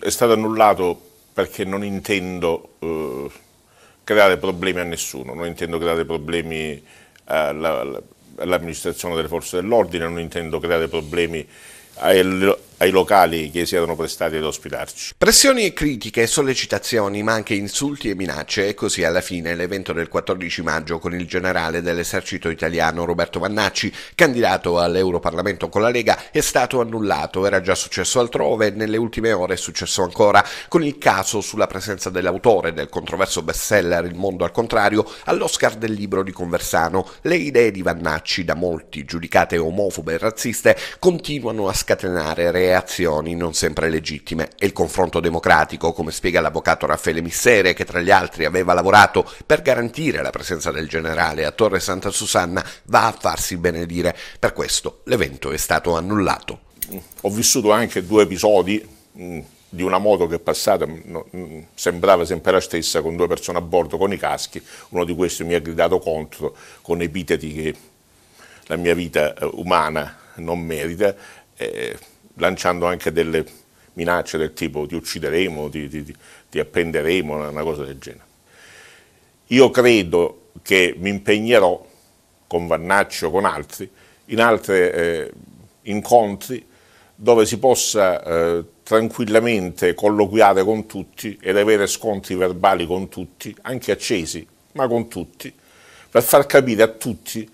è stato annullato perché non intendo eh, creare problemi a nessuno, non intendo creare problemi eh, all'amministrazione delle forze dell'ordine, non intendo creare problemi al, ai locali che si erano prestati ad ospitarci. Pressioni e critiche, sollecitazioni, ma anche insulti e minacce, e così alla fine l'evento del 14 maggio con il generale dell'esercito italiano Roberto Vannacci, candidato all'Europarlamento con la Lega, è stato annullato. Era già successo altrove e nelle ultime ore è successo ancora con il caso sulla presenza dell'autore del controverso bestseller Il mondo al contrario all'Oscar del libro di Conversano. Le idee di Vannacci, da molti giudicate omofobe e razziste, continuano a scatenare reazioni azioni non sempre legittime e il confronto democratico, come spiega l'avvocato Raffaele Missere, che tra gli altri aveva lavorato per garantire la presenza del generale a Torre Santa Susanna, va a farsi benedire. Per questo l'evento è stato annullato. Ho vissuto anche due episodi mm, di una moto che è passata, mm, mm, sembrava sempre la stessa, con due persone a bordo con i caschi, uno di questi mi ha gridato contro con epiteti che la mia vita eh, umana non merita. Eh, lanciando anche delle minacce del tipo ti uccideremo, ti, ti, ti appenderemo, una, cosa del genere. Io credo che mi impegnerò con Vannaccio, con altri, in altri eh, incontri dove si possa eh, tranquillamente colloquiare con tutti ed avere scontri verbali con tutti, anche accesi, ma con tutti, per far capire a tutti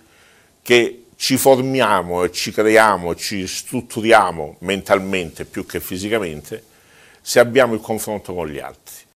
che ci formiamo e ci creiamo ci strutturiamo mentalmente più che fisicamente se abbiamo il confronto con gli altri.